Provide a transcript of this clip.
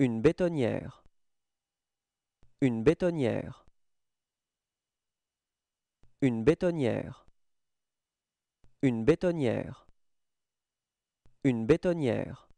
Une bétonnière. Une bétonnière. Une bétonnière. Une bétonnière. Une bétonnière.